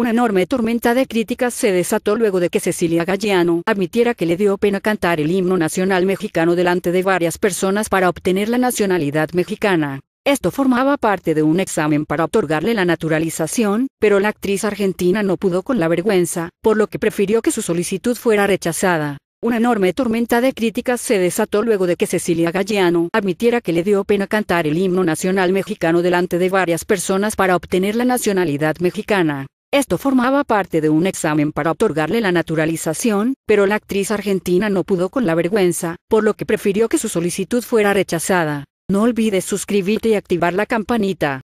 Una enorme tormenta de críticas se desató luego de que Cecilia Galliano admitiera que le dio pena cantar el himno nacional mexicano delante de varias personas para obtener la nacionalidad mexicana. Esto formaba parte de un examen para otorgarle la naturalización, pero la actriz argentina no pudo con la vergüenza, por lo que prefirió que su solicitud fuera rechazada. Una enorme tormenta de críticas se desató luego de que Cecilia Galliano admitiera que le dio pena cantar el himno nacional mexicano delante de varias personas para obtener la nacionalidad mexicana. Esto formaba parte de un examen para otorgarle la naturalización, pero la actriz argentina no pudo con la vergüenza, por lo que prefirió que su solicitud fuera rechazada. No olvides suscribirte y activar la campanita.